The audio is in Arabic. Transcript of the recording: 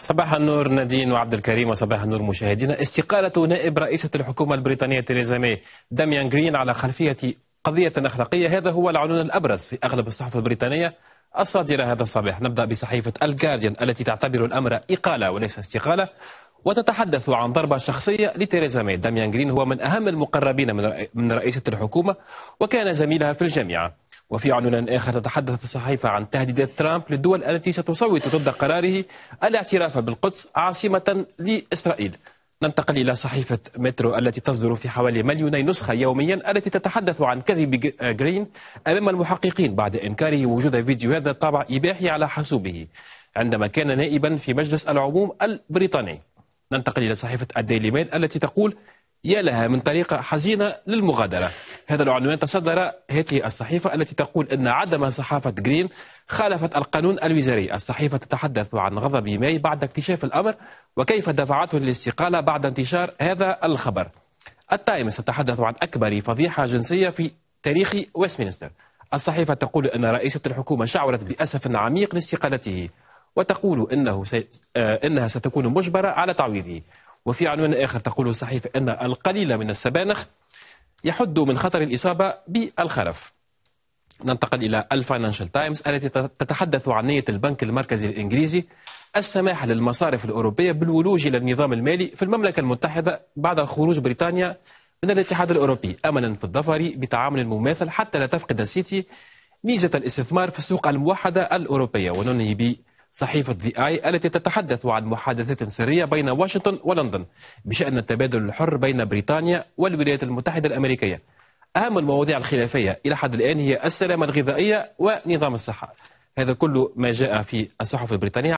صباح النور نادين وعبد الكريم وصباح النور مشاهدينا استقالة نائب رئيسة الحكومة البريطانية تيريزا مي داميان جرين على خلفية قضية أخلاقية هذا هو العنوان الأبرز في أغلب الصحف البريطانية الصادرة هذا الصباح نبدأ بصحيفة الجارديان التي تعتبر الأمر إقالة وليس استقالة وتتحدث عن ضربة شخصية لتيريزا مي داميان جرين هو من أهم المقربين من رئيسة الحكومة وكان زميلها في الجامعة وفي عنوان آخر تتحدث الصحيفة عن تهديدات ترامب للدول التي ستصوت ضد قراره الاعتراف بالقدس عاصمة لإسرائيل ننتقل إلى صحيفة مترو التي تصدر في حوالي مليوني نسخة يوميا التي تتحدث عن كذب جرين أمام المحققين بعد إنكاره وجود فيديو هذا الطابع إباحي على حاسوبه عندما كان نائبا في مجلس العموم البريطاني ننتقل إلى صحيفة الديلي ميل التي تقول يا لها من طريقة حزينة للمغادرة هذا العنوان تصدر هذه الصحيفة التي تقول أن عدم صحافة جرين خالفت القانون الوزاري الصحيفة تتحدث عن غضب ماي بعد اكتشاف الأمر وكيف دفعته للاستقالة بعد انتشار هذا الخبر التايمز تتحدث عن أكبر فضيحة جنسية في تاريخ ويستمينستر الصحيفة تقول أن رئيسة الحكومة شعرت بأسف عميق لاستقالته وتقول إنه سي... آه، إنها ستكون مجبرة على تعويضه وفي عنوان آخر تقول الصحيفة أن القليل من السبانخ يحد من خطر الإصابة بالخرف ننتقل إلى الفاينانشال تايمز التي تتحدث عن نية البنك المركزي الإنجليزي السماح للمصارف الأوروبية بالولوج إلى النظام المالي في المملكة المتحدة بعد خروج بريطانيا من الاتحاد الأوروبي أملا في الظفر بتعامل مماثل حتى لا تفقد السيتي ميزة الاستثمار في السوق الموحدة الأوروبية وننهي صحيفة The آي التي تتحدث عن محادثات سرية بين واشنطن ولندن بشأن التبادل الحر بين بريطانيا والولايات المتحدة الأمريكية أهم المواضيع الخلافية إلى حد الآن هي السلامة الغذائية ونظام الصحة هذا كل ما جاء في الصحف البريطانية